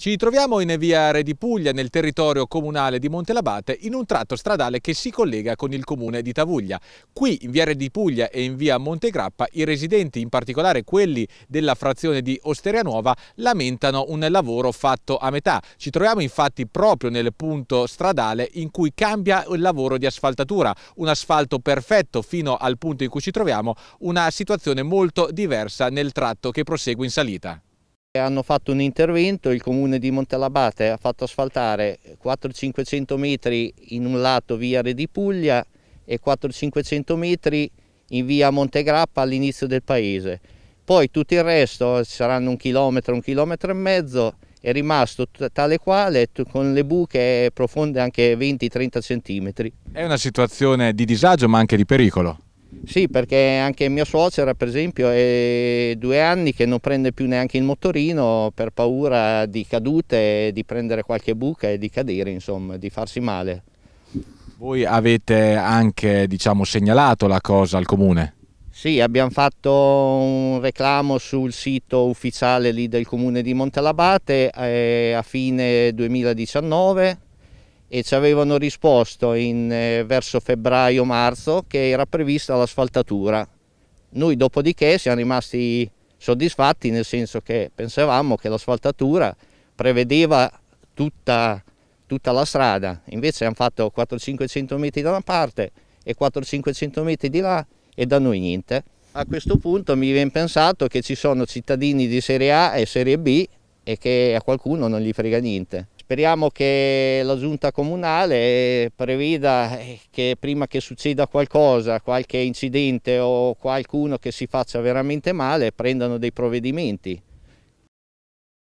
Ci troviamo in via Re di Puglia, nel territorio comunale di Montelabate, in un tratto stradale che si collega con il comune di Tavuglia. Qui, in via Re di Puglia e in via Montegrappa, i residenti, in particolare quelli della frazione di Osteria Nuova, lamentano un lavoro fatto a metà. Ci troviamo infatti proprio nel punto stradale in cui cambia il lavoro di asfaltatura. Un asfalto perfetto fino al punto in cui ci troviamo, una situazione molto diversa nel tratto che prosegue in salita. Hanno fatto un intervento, il comune di Montelabate ha fatto asfaltare 400 500 metri in un lato via Re di Puglia e 400 500 metri in via Montegrappa all'inizio del paese. Poi tutto il resto, saranno un chilometro, un chilometro e mezzo, è rimasto tale quale con le buche profonde anche 20-30 centimetri. È una situazione di disagio ma anche di pericolo. Sì, perché anche mio suocera, per esempio è due anni che non prende più neanche il motorino per paura di cadute, di prendere qualche buca e di cadere, insomma, di farsi male. Voi avete anche diciamo, segnalato la cosa al comune? Sì, abbiamo fatto un reclamo sul sito ufficiale del comune di Montalabate eh, a fine 2019 e ci avevano risposto in, eh, verso febbraio-marzo che era prevista l'asfaltatura. Noi dopodiché siamo rimasti soddisfatti nel senso che pensavamo che l'asfaltatura prevedeva tutta, tutta la strada, invece hanno fatto 400-500 metri da una parte e 400-500 metri di là e da noi niente. A questo punto mi viene pensato che ci sono cittadini di serie A e serie B e che a qualcuno non gli frega niente. Speriamo che la giunta comunale preveda eh, che prima che succeda qualcosa, qualche incidente o qualcuno che si faccia veramente male, prendano dei provvedimenti.